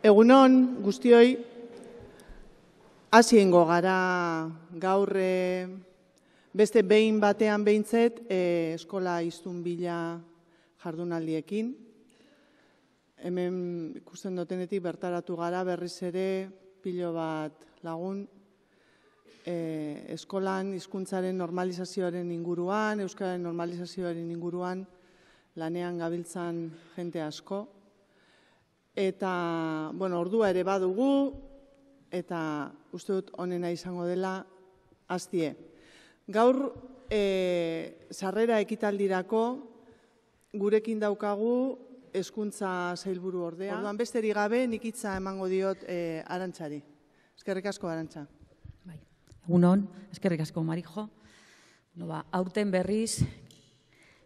Egunon, guztioi, hasiengo gara gaurre eh, beste behin batean behintzet eh, eskola iztun bila jardunaldiekin. Hemen ikusten dutenetik bertaratu gara berriz ere pilo bat lagun eh, eskolan hizkuntzaren normalizazioaren inguruan, euskararen normalizazioaren inguruan lanean gabiltzan jente asko, eta, bueno, ordua ere badugu, eta uste dut onena izango dela, aztie. Gaur, e, sarrera ekitaldirako, gurekin daukagu, eskuntza zailburu ordea. Orduan besteri gabe, nikitza emango diot e, arantzari. Eskerrik asko, arantza. Bai. Egunon, eskerrik asko, marijo. No, ba, aurten berriz,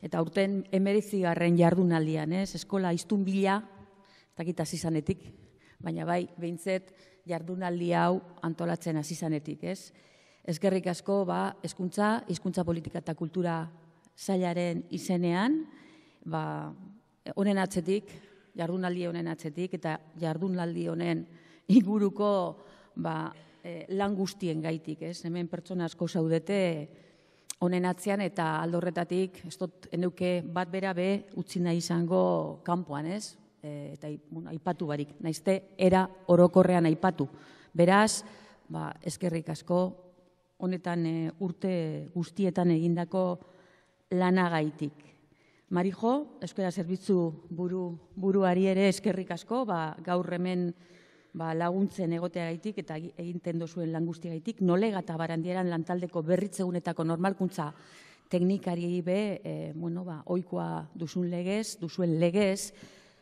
eta aurten emerezigarren jardunaldian, ez? Eskola iztun bila, dakit izanetik, baina bai, behintzet, jardunaldi hau antolatzen has izanetik ez? Ezkerrik asko, ba, eskuntza, hizkuntza politika eta kultura zailaren izenean, ba, honen atzetik, jardunaldi honen atzetik, eta jardunaldi honen inguruko, ba, e, lan guztien gaitik, ez? Hemen pertsona asko zaudete, honen atzean eta aldorretatik, ez dut, eneuke bat bera be, utzi nahi izango kanpoan, ez? Eh, eta aipatu barik, naizte era orokorrean aipatu. Beraz, ba, eskerrik asko honetan eh, urte guztietan egindako lanagaitik. Marijo, eskera zerbitzu buru, buruari ere eskerrik asko, ba, gaur hemen ba, laguntzen egotea gaitik eta eginten dozuen lan guzti gaitik, nolega eta barandieran lantaldeko berritzegunetako normalkuntza teknikari be, eh, bueno, ba, oikoa duzun legez, duzuen legez,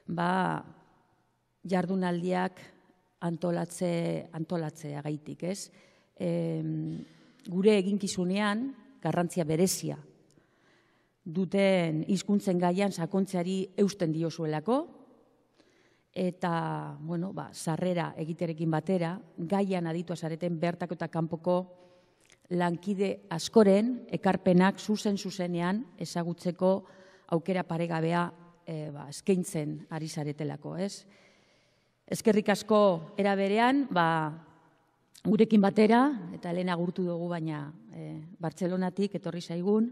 ba, jardunaldiak antolatze, antolatzea gaitik, ez? E, gure eginkizunean, garrantzia berezia, duten hizkuntzen gaian sakontzeari eusten diozuelako, eta, bueno, ba, sarrera egiterekin batera, gaian aditu azareten bertako eta kanpoko lankide askoren ekarpenak zuzen zuzenean ezagutzeko aukera paregabea Eh, ba, eskaintzen ari saretelako, ez? Eskerrik asko era berean, ba, gurekin batera eta Elena agurtu dugu baina e, Bartzelonatik etorri saigun,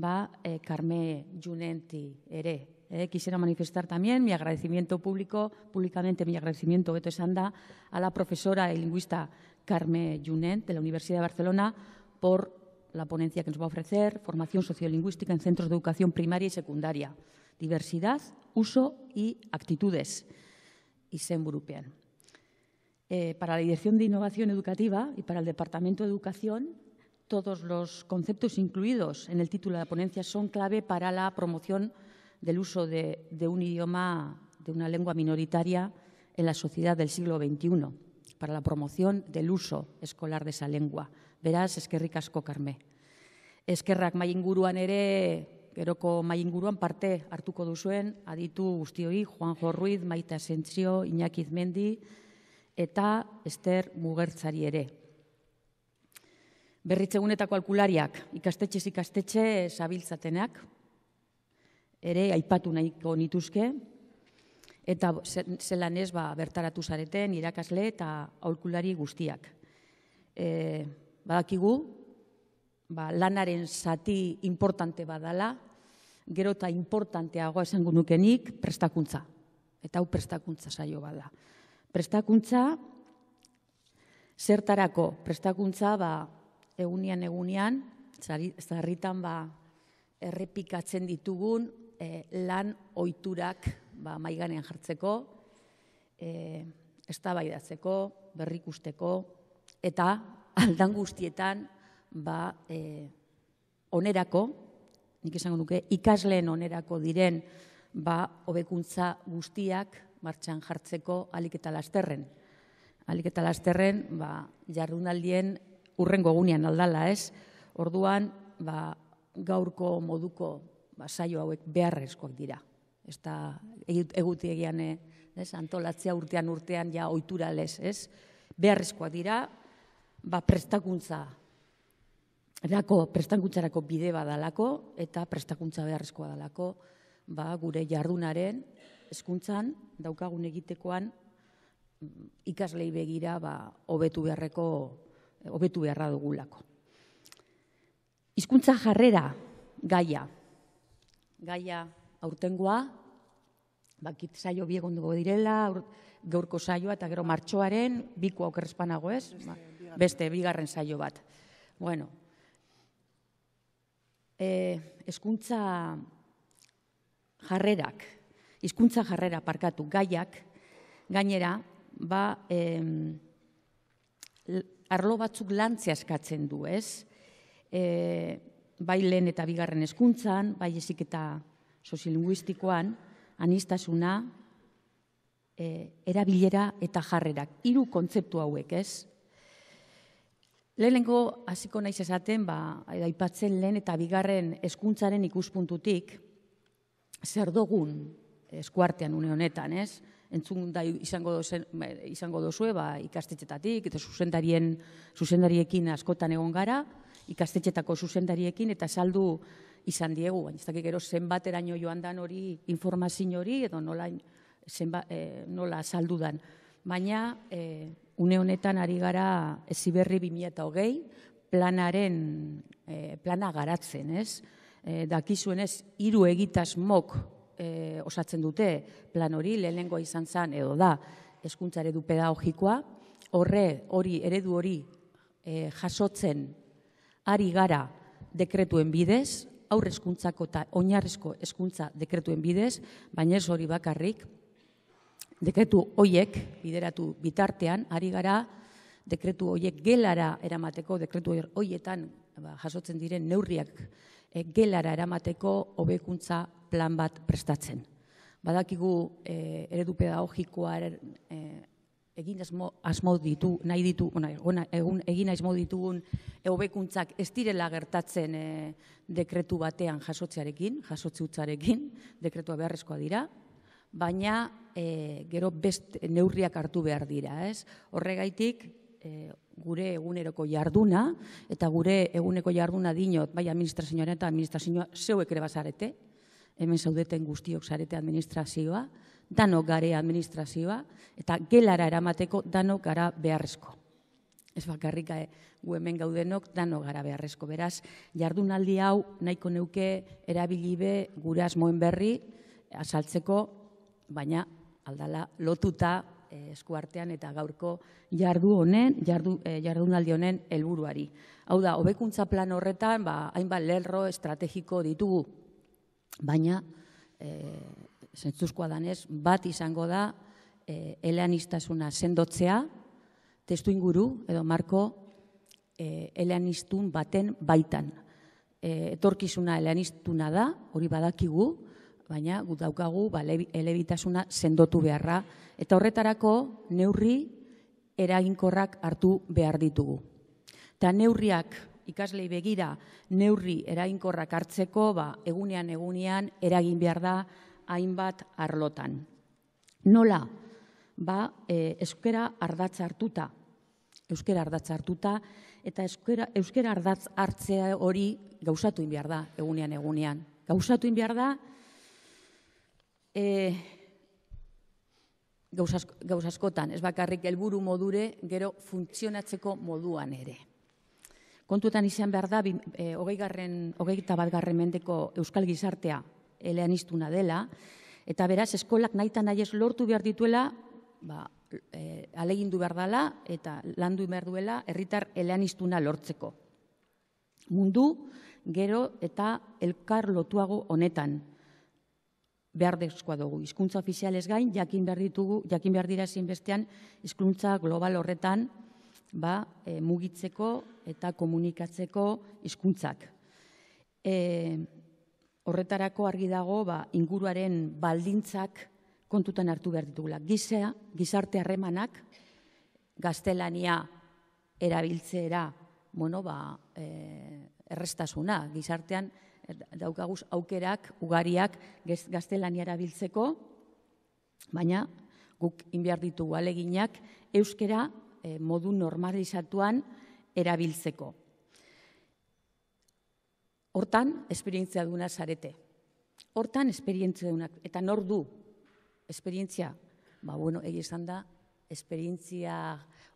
ba e, Carme Junenti ere, eh, quisiera manifestar tamien, mi agradecimiento público, públicamente mi agradecimiento beto esan da a la profesora e lingüista Carme Junent de la Universidad de Barcelona por la ponencia que nos va a ofrecer, formación sociolingüística en centros de educación primaria y secundaria. diversidad, uso y actitudes, y se eh, para la Dirección de Innovación Educativa y para el Departamento de Educación, todos los conceptos incluidos en el título de la ponencia son clave para la promoción del uso de, un idioma, de una lengua minoritaria en la sociedad del siglo XXI, para la promoción del uso escolar de esa lengua. Verás, es que ricasco, Carmé. Es que guruan ere Geroko mainguruan parte hartuko duzuen aditu guztioi Juan Jorruiz, Maita Sentzio, Iñaki Zmendi eta Ester Mugertzari ere. Berritzegunetako alkulariak ikastetxe ikastetxe zabiltzatenak ere aipatu nahiko nituzke eta zelan ez ba bertaratu zareten irakasle eta aurkulari guztiak. E, badakigu, ba, lanaren zati importante badala, gero eta importanteagoa esango prestakuntza. Eta hau prestakuntza saio bada. Prestakuntza, zertarako prestakuntza, ba, egunian egunian, zarritan ba, errepikatzen ditugun e, lan oiturak ba, maiganean jartzeko, e, estabaidatzeko, berrikusteko, eta aldan guztietan, ba, e, onerako, nik izango nuke, ikasleen onerako diren, ba, hobekuntza guztiak martxan jartzeko alik eta lasterren. Alik eta lasterren, ba, jardunaldien urrengo egunean aldala, ez? Orduan, ba, gaurko moduko ba, saio hauek beharrezkoak dira. Ez da, eguti egian, eh, ez? Antolatzea urtean urtean ja oitura ez? Beharrezkoak dira, ba, prestakuntza dako prestakuntzarako bide badalako eta prestakuntza beharrezkoa dalako ba, gure jardunaren hezkuntzan daukagun egitekoan mm, ikaslei begira ba, hobetu beharreko hobetu beharra dugulako. Hizkuntza jarrera gaia. Gaia aurtengoa bakit saio bi dugu direla, gaurko saioa eta gero martxoaren, biko aukerrezpanago ez, ba, beste, bigarren saio bat. Bueno, Eh, hezkuntza jarrerak, hizkuntza jarrera parkatu gaiak gainera ba arlo batzuk lantzea eskatzen du, ez? E, bai lehen eta bigarren hezkuntzan, bai ezik eta sozilinguistikoan, anistasuna, e, erabilera eta jarrerak. Hiru kontzeptu hauek, ez? Lehenengo hasiko naiz esaten, ba, aipatzen lehen eta bigarren hezkuntzaren ikuspuntutik zer dogun eskuartean une honetan, ez? Entzun da izango zen, ba, izango dozu ba, ikastetxetatik, eta zuzendarien zuzendariekin askotan egon gara, ikastetxetako zuzendariekin eta saldu izan diegu, baina ez dakik gero zenbateraino joan dan hori informazio hori edo nola zenba, eh, nola saldu dan baina e, une honetan ari gara eziberri hogei, planaren e, plana garatzen, ez? E, dakizuenez, hiru egitas mok osatzen dute plan hori, lehenengo izan zen edo da, eskuntza eredu pedagogikoa, horre, hori, eredu hori e, jasotzen ari gara dekretuen bidez, aurre eta oinarrezko eskuntza dekretuen bidez, baina ez hori bakarrik, dekretu hoiek bideratu bitartean ari gara dekretu hoiek gelara eramateko dekretu hoietan ba, jasotzen diren neurriak eh, gelara eramateko hobekuntza plan bat prestatzen. Badakigu e, eredu pedagogikoa eh, egin asmo, asmo ditu nahi ditu ona, egun, egun egin asmo ditugun hobekuntzak e, ez direla gertatzen dekretu batean jasotzearekin, jasotzi hutsarekin, dekretua beharrezkoa dira, baina e, gero best neurriak hartu behar dira, ez? Horregaitik, e, gure eguneroko jarduna, eta gure eguneko jarduna dinot, bai administrazioan eta administrazioa zeuek ere bazarete, hemen zaudeten guztiok zarete administrazioa, dano gare administrazioa, eta gelara eramateko dano gara beharrezko. Ez bakarrik e, gu hemen gaudenok dano gara beharrezko. Beraz, jardunaldi hau nahiko neuke erabilibe gure asmoen berri, azaltzeko baina aldala lotuta eh, eskuartean eta gaurko jardu honen, jardu, eh, honen helburuari. Hau da, hobekuntza plan horretan, ba, hainbat lerro estrategiko ditugu, baina, e, zentzuzkoa danez, bat izango da, e, eleanistasuna sendotzea, testu inguru, edo marko, eleanistun baten baitan. E, etorkizuna eleanistuna da, hori badakigu, baina gu daukagu ba, elebitasuna sendotu beharra. Eta horretarako neurri eraginkorrak hartu behar ditugu. Ta neurriak ikaslei begira neurri eraginkorrak hartzeko ba, egunean egunean eragin behar da hainbat arlotan. Nola? Ba, e, euskera ardatz hartuta. Euskera ardatz hartuta eta euskera, euskera ardatz hartzea hori gauzatu behar da egunean egunean. Gauzatu behar da, Eh, gauz askotan, ez bakarrik helburu modure, gero funtzionatzeko moduan ere. Kontutan izan behar da, hogei eta bat garren mendeko Euskal Gizartea elean dela, eta beraz, eskolak nahi eta nahi ez lortu behar dituela, ba, eh, alegin du behar dela eta landu du behar duela erritar elean lortzeko. Mundu, gero eta elkar lotuago honetan, behar dezkoa dugu. Hizkuntza ofizialez gain, jakin behar ditugu, jakin behar dira bestean, hizkuntza global horretan, ba, e, mugitzeko eta komunikatzeko hizkuntzak. E, horretarako argi dago, ba, inguruaren baldintzak kontutan hartu behar ditugula. gizarte harremanak, gaztelania erabiltzera, bueno, ba, e, errestasuna, gizartean, daukaguz aukerak, ugariak, gaztelani erabiltzeko, baina guk inbiar ditugu aleginak, euskera eh, modu normalizatuan erabiltzeko. Hortan, esperientzia duna zarete. Hortan, esperientzia duna, eta nor du, esperientzia, ba, bueno, egizan da, esperientzia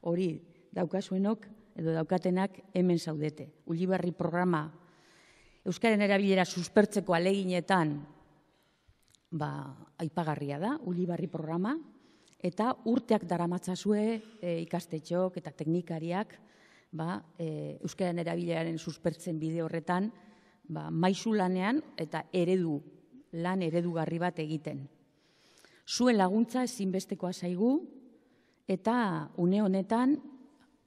hori daukasuenok edo daukatenak hemen zaudete. Ulibarri programa euskaren erabilera suspertzeko aleginetan ba, aipagarria da, ulibarri programa, eta urteak daramatza e, eh, ikastetxok eta teknikariak ba, e, euskaren erabileraren suspertzen bide horretan ba, maizu lanean eta eredu, lan eredugarri bat egiten. Zuen laguntza ezinbestekoa zaigu, eta une honetan,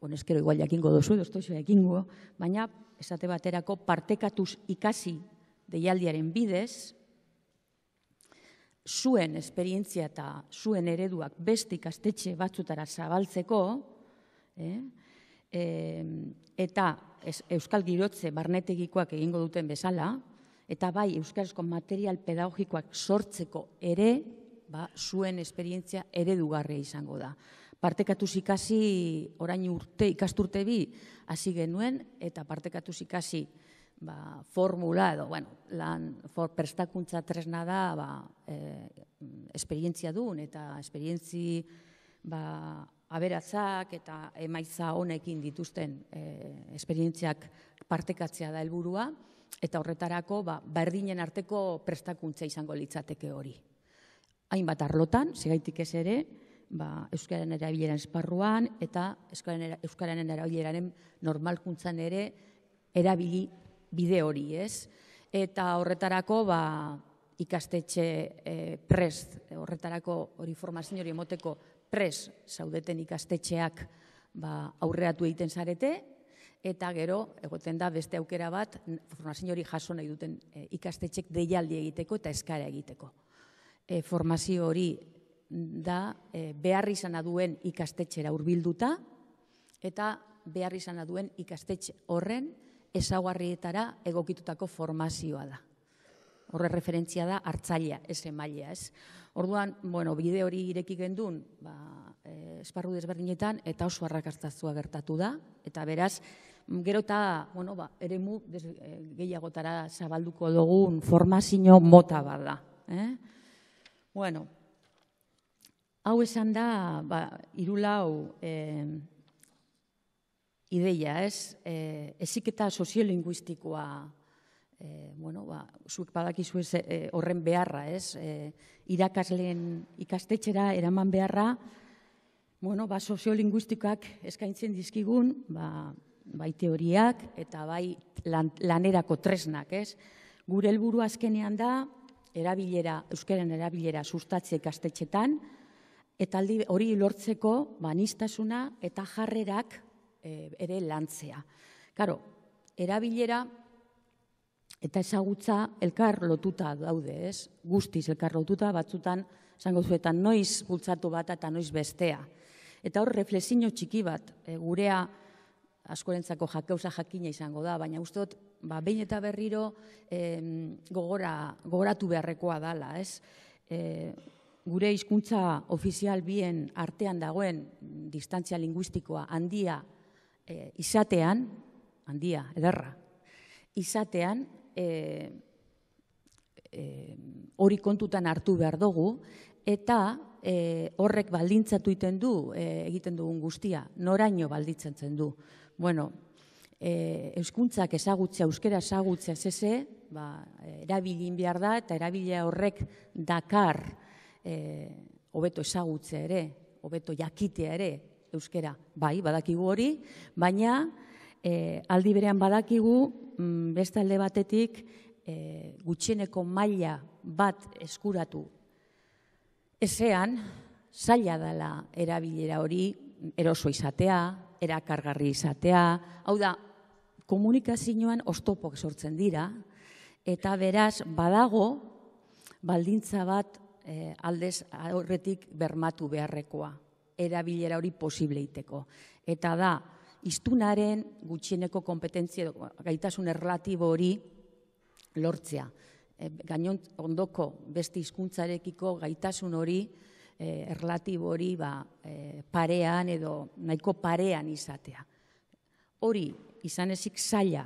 honezkero igual jakingo dozu, dozu jakingo, baina esate baterako partekatuz ikasi deialdiaren bidez, zuen esperientzia eta zuen ereduak beste ikastetxe batzutara zabaltzeko, eh, eta Euskal Girotze barnetegikoak egingo duten bezala, eta bai Euskarazko material pedagogikoak sortzeko ere, ba, zuen esperientzia eredugarria izango da partekatuz ikasi orain urte ikasturte bi hasi genuen eta partekatuz ikasi ba formula edo bueno lan for prestakuntza tresna da ba eh esperientzia duen eta esperientzi ba aberatzak eta emaitza honekin dituzten e, esperientziak partekatzea da helburua eta horretarako ba berdinen arteko prestakuntza izango litzateke hori hainbat arlotan segaitik ez ere ba, euskararen erabileran esparruan eta euskararen, euskararen normalkuntzan ere erabili bide hori, ez? Eta horretarako ba, ikastetxe eh, prest, horretarako hori formazio hori emoteko prest zaudeten ikastetxeak ba, aurreatu egiten zarete, eta gero egoten da beste aukera bat formazio hori jaso nahi duten e, ikastetxek deialdi egiteko eta eskara egiteko. E, formazio hori da e, behar izan duen ikastetxera hurbilduta eta behar izan duen ikastetxe horren ezaugarrietara egokitutako formazioa da. Horre referentzia da hartzaia, ez emailea, ez. Orduan, bueno, bide hori ireki gendun, ba, eh, esparru desberdinetan eta oso arrakastazua gertatu da eta beraz Gero eta, bueno, ba, ere mu eh, gehiagotara zabalduko dugun formazio mota bat da. Eh? Bueno, Hau esan da, ba, irulau e, ideia, ez? E, eziketa soziolinguistikoa, e, bueno, ba, badakizu ez, e, horren beharra, ez? E, irakasleen ikastetxera eraman beharra, bueno, ba, soziolinguistikak eskaintzen dizkigun, ba, bai teoriak eta bai lanerako tresnak, ez? Gure helburu azkenean da, erabilera, euskaren erabilera sustatzea ikastetxetan, eta hori lortzeko banistasuna eta jarrerak eh, ere lantzea. Karo, erabilera eta ezagutza elkar lotuta daude, ez? Guztiz elkar lotuta batzutan esango zuetan noiz bultzatu bat eta noiz bestea. Eta hor reflexio txiki bat eh, gurea askorentzako jakeusa jakina izango da, baina uste dut ba behin eta berriro gogora gogoratu beharrekoa dala, ez? Eh, gure hizkuntza ofizial bien artean dagoen distantzia linguistikoa handia eh, izatean, handia, ederra, izatean, e, hori kontutan hartu behar dugu, eta horrek baldintzatu iten du, egiten dugun guztia, noraino balditzatzen du. Bueno, e, euskuntzak ezagutzea, euskera ezagutzea, zese, ba, erabilin behar da, eta erabilia horrek dakar, Eh, hobeto esagutzea ere, hobeto jakitea ere, euskera, bai, badakigu hori, baina eh, aldi berean badakigu mm, beste alde batetik eh, gutxieneko maila bat eskuratu ezean, zaila dela erabilera hori eroso izatea, erakargarri izatea, hau da, komunikazioan ostopok sortzen dira, eta beraz badago baldintza bat Eh, aldez horretik bermatu beharrekoa, erabilera hori posibleiteko. Eta da, iztunaren gutxieneko kompetentzia, gaitasun erlatibo hori lortzea. E, Gainon ondoko beste hizkuntzarekiko gaitasun hori e, erlatibo hori ba, e, parean edo nahiko parean izatea. Hori, izan ezik zaila,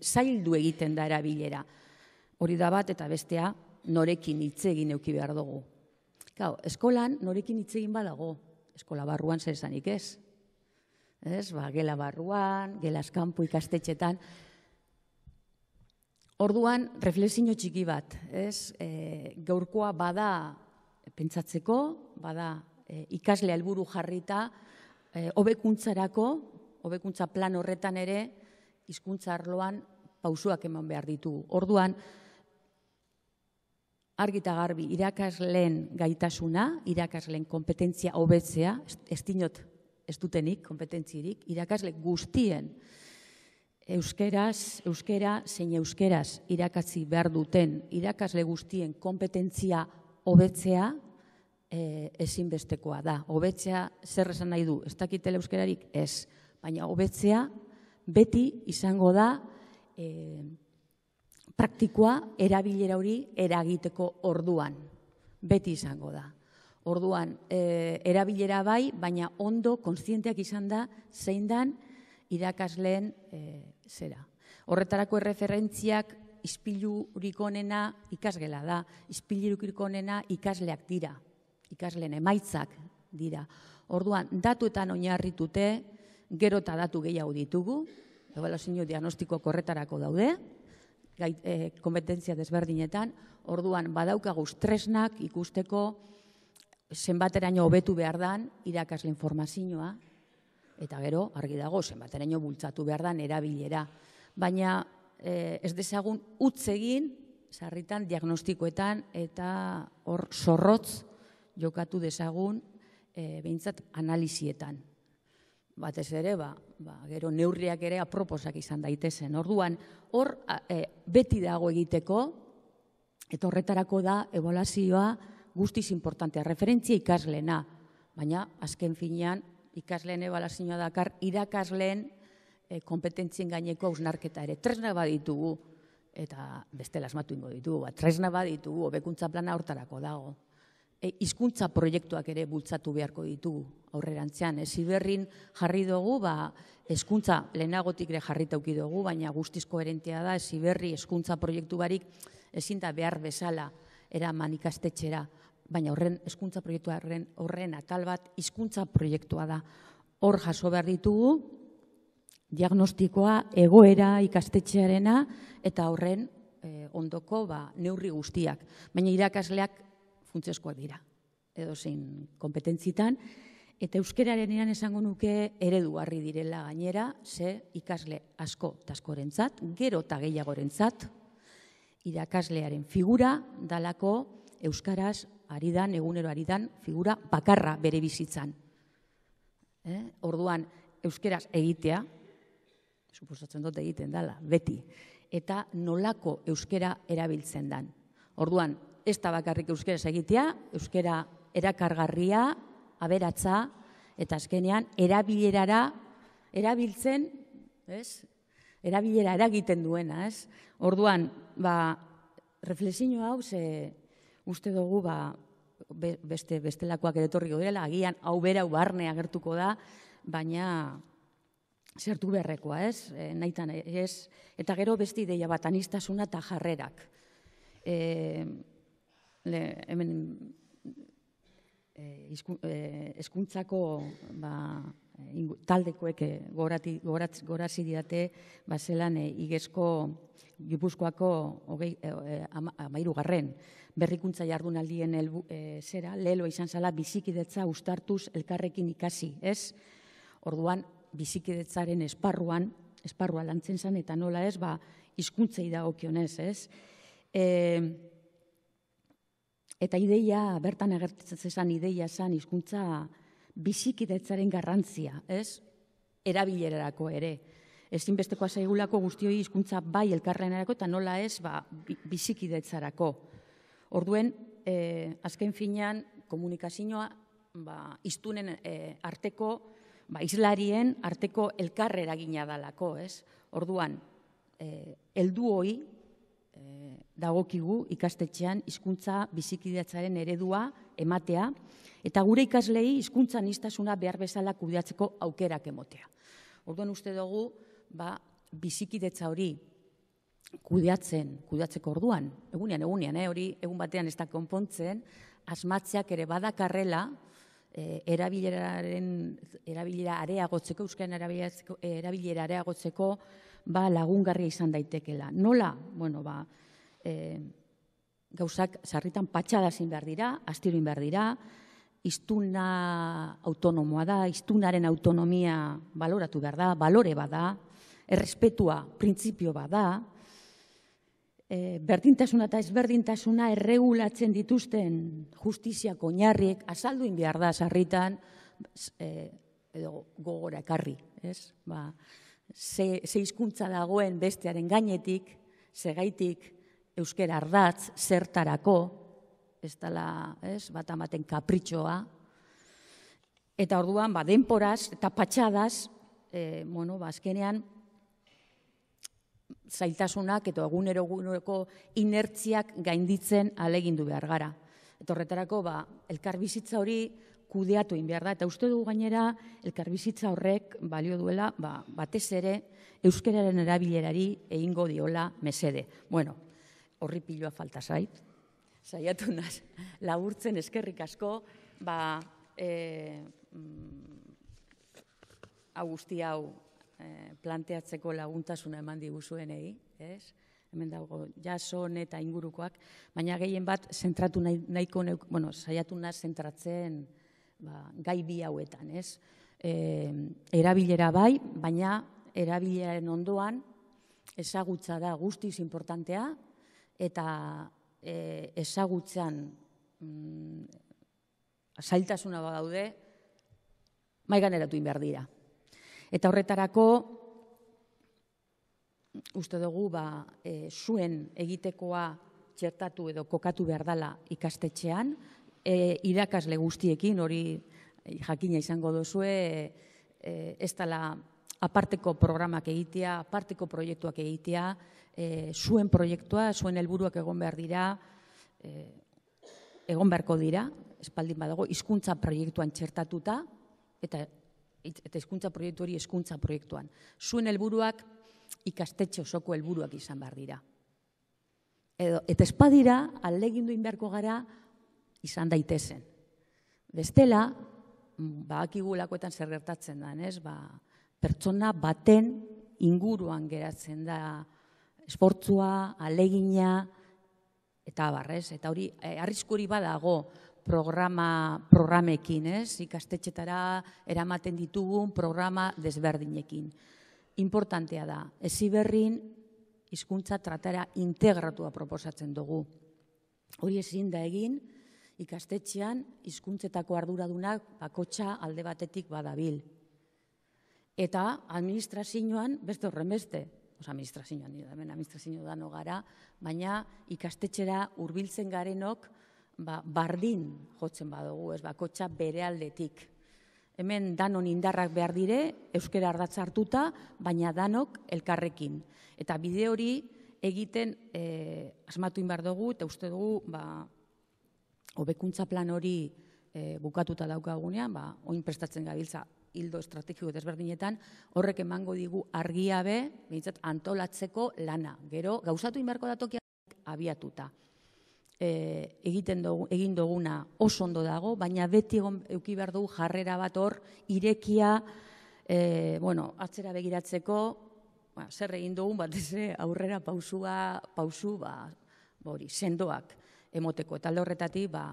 zaildu egiten da erabilera. Hori da bat eta bestea, norekin hitz egin euki behar dugu. eskolan norekin hitz egin badago, eskola barruan zer esanik ez. Ez, ba, gela barruan, gela eskampu ikastetxetan. Orduan, reflexio txiki bat, ez, e, gaurkoa bada e, pentsatzeko, bada e, ikasle helburu jarrita, e, obekuntzarako, obekuntza plan horretan ere, hizkuntza arloan pausuak eman behar ditu. Orduan, argita garbi irakasleen gaitasuna, irakasleen kompetentzia hobetzea, ez dinot ez dutenik kompetentzirik, irakasle guztien euskeraz, euskera, zein euskeraz irakatzi behar duten, irakasle guztien kompetentzia hobetzea, eh, ezinbestekoa da. Obetzea zer esan nahi du, ez dakitele euskerarik? Ez. Baina obetzea beti izango da eh, praktikoa erabilera hori eragiteko orduan. Beti izango da. Orduan, e, erabilera bai, baina ondo kontzienteak izan da zein dan irakasleen e, zera. Horretarako erreferentziak izpilurik onena ikasgela da, izpilurik onena ikasleak dira, ikasleen emaitzak dira. Orduan, datuetan oinarritute, gero eta datu gehiago ditugu, ebalazio diagnostiko korretarako daude, Eh, kompetentzia desberdinetan, orduan badaukagu tresnak ikusteko zenbateraino hobetu behar dan irakasle informazioa eta gero argi dago zenbateraino bultzatu behar dan erabilera, baina eh, ez dezagun utz egin sarritan diagnostikoetan eta hor sorrotz jokatu desagun eh beintzat analizietan batez ere, ba, ba, gero neurriak ere aproposak izan daitezen. Orduan, hor e, beti dago egiteko, eta horretarako da ebolazioa guztiz importantea. Referentzia ikaslena, baina azken finean ikasleen evaluazioa dakar, irakasleen e, kompetentzien gaineko ausnarketa ere. Tresna bat ditugu, eta beste lasmatu ingo ditugu, ba, tresna bat ditugu, obekuntza plana hortarako dago. E hizkuntza proiektuak ere bultzatu beharko ditugu aurrerantzean. Ez iberrin jarri dugu, ba, eskuntza lehenagotik ere jarri tauki dugu, baina guztizko erentia da, ez iberri eskuntza proiektu barik ezin da behar bezala eraman ikastetxera, baina horren eskuntza proiektua horren, horren atal bat hizkuntza proiektua da. Hor jaso behar ditugu, diagnostikoa egoera ikastetxearena eta horren, eh, ondoko ba, neurri guztiak. Baina irakasleak funtzeskoak dira, edo zein kompetentzitan, eta euskeraren iran esango nuke eredu harri direla gainera, ze ikasle asko tasko gero eta gehiagorentzat, irakaslearen figura dalako euskaraz aridan, egunero aridan, figura bakarra bere bizitzan. Eh? Orduan, euskeraz egitea, suposatzen dut egiten dala, beti, eta nolako euskera erabiltzen dan. Orduan, ez da bakarrik euskeraz egitea, euskera erakargarria, aberatza, eta azkenean erabilerara, erabiltzen, ez? erabilera eragiten duena. Ez? Orduan, ba, reflexio hau, ze, uste dugu, ba, beste bestelakoak eretorriko dela, agian hau bera ubarne agertuko da, baina zertu berrekoa, ez? E, Naitan ez eta gero beste ideia bat anistasuna eta jarrerak. Eh, le, hemen eh eskuntzako eh, ba ingu, taldekoek eh, gorati gorat gorasi didate ba zelan eh, igesko Gipuzkoako 13. E, ama, berrikuntza jardunaldien zera lelo izan zala bizikidetza ustartuz elkarrekin ikasi, ez? Orduan bizikidetzaren esparruan esparrua lantzen san eta nola ez, ba da okionez, ez? Eh Eta ideia, bertan agertzen zezan ideia izan, hizkuntza bizikidetzaren garrantzia, ez? Erabilerarako ere. Ez inbesteko azaigulako guztioi izkuntza bai elkarrenerako eta nola ez, ba, bizikidetzarako. Orduen, eh, azken finean, komunikazioa, ba, iztunen eh, arteko, ba, izlarien arteko elkarrera gina dalako, ez? Orduan, eh, eldu Eh, dagokigu ikastetxean hizkuntza bizikidatzaren eredua ematea eta gure ikaslei hizkuntza nistasuna behar bezala kudeatzeko aukerak emotea. Orduan uste dugu, ba, bizikidetza hori kudeatzen, kudeatzeko orduan, egunean, egunean, eh, hori egun batean ez da konpontzen, asmatzeak ere badakarrela eh, erabilera areagotzeko, euskaren erabilera areagotzeko, ba, lagungarria izan daitekela. Nola, bueno, ba, e, gauzak sarritan patxadazin behar dira, astiruin behar dira, iztuna autonomoa da, iztunaren autonomia baloratu behar da, balore bada, errespetua, printzipio bada, e, eh, berdintasuna eta ezberdintasuna erregulatzen dituzten justiziak oinarriek azalduin behar da sarritan, e, edo gogora ekarri, ez? Ba, ze, hizkuntza dagoen bestearen gainetik, zegaitik euskera ardatz zertarako, ez dela, ez, bat amaten kapritxoa, eta orduan, ba, denporaz eta patxadaz, e, bueno, ba, azkenean, zailtasunak eta egunero eguneroko inertziak gainditzen alegindu behar gara. Eta horretarako, ba, elkar bizitza hori, kudeatu egin behar da. Eta uste dugu gainera, elkarbizitza horrek balio duela, ba, batez ere, euskararen erabilerari egingo diola mesede. Bueno, horri piloa falta zait, zaiatu naz, laburtzen eskerrik asko, ba, e, eh, augusti mm, hau eh, planteatzeko laguntasuna eman diguzuen egi, ez? hemen dago jason eta ingurukoak, baina gehien bat zentratu nahiko, bueno, saiatu naz zentratzen, ba, gai bi hauetan, ez? E, erabilera bai, baina erabileraren ondoan ezagutza da guztiz importantea eta e, ezagutzan mm, zailtasuna badaude maigan eratu behar dira. Eta horretarako uste dugu ba, e, zuen egitekoa txertatu edo kokatu behar dala ikastetxean, e, irakasle guztiekin, hori eh, jakina izango duzue, e, ez dela aparteko programak egitea, aparteko proiektuak egitea, e, zuen proiektua, zuen helburuak egon behar dira, egon beharko dira, espaldin badago, hizkuntza proiektuan txertatuta, eta eta hizkuntza proiektu hori hizkuntza proiektuan. Zuen helburuak ikastetxe osoko helburuak izan behar dira. Edo, eta espadira, aldegin duin beharko gara, izan daitezen. Bestela, mm, badakigulakoetan zer gertatzen da, ez? Ba, pertsona baten inguruan geratzen da esportzua, alegina eta barrez. Eta hori eh, arriskuri badago programa programekin, ez? Ikastetxetara eramaten ditugun programa desberdinekin. Importantea da, eziberrin hizkuntza tratara integratua proposatzen dugu. Hori ezin da egin, ikastetxean hizkuntzetako arduradunak bakotsa alde batetik badabil. Eta administrazioan beste horren beste, os administrazioan dio hemen administrazio dano gara, baina ikastetxera hurbiltzen garenok ba bardin jotzen badugu, ez bakotsa bere aldetik. Hemen danon indarrak behar dire, euskera ardatz hartuta, baina danok elkarrekin. Eta bide hori egiten e, eh, asmatuin behar dugu eta uste dugu ba, Obekuntza plan hori e, bukatuta daukagunean, ba, oin prestatzen gabiltza hildo estrategiko desberdinetan, horrek emango digu argia be, behintzat, antolatzeko lana. Gero, gauzatu inberko datokiak abiatuta. E, egiten dugu, egin duguna oso ondo dago, baina beti egon euki du jarrera bat hor, irekia, e, bueno, atzera begiratzeko, ba, zer egin dugun, bat ez, aurrera pausua, pausu, ba, hori, sendoak emoteko. Eta alde horretatik, ba,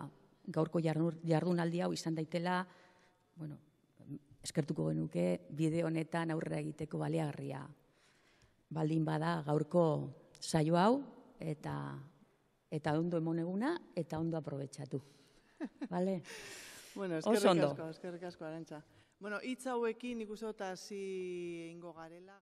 gaurko jardunaldi hau izan daitela, bueno, eskertuko genuke, bide honetan aurrera egiteko baliagarria. Baldin bada, gaurko saio hau, eta eta ondo emoneguna, eta ondo aprobetsatu. Bale? bueno, eskerrik asko, eskerrik asko, arantza. Bueno, hitz hauekin ikusotasi ingo garela.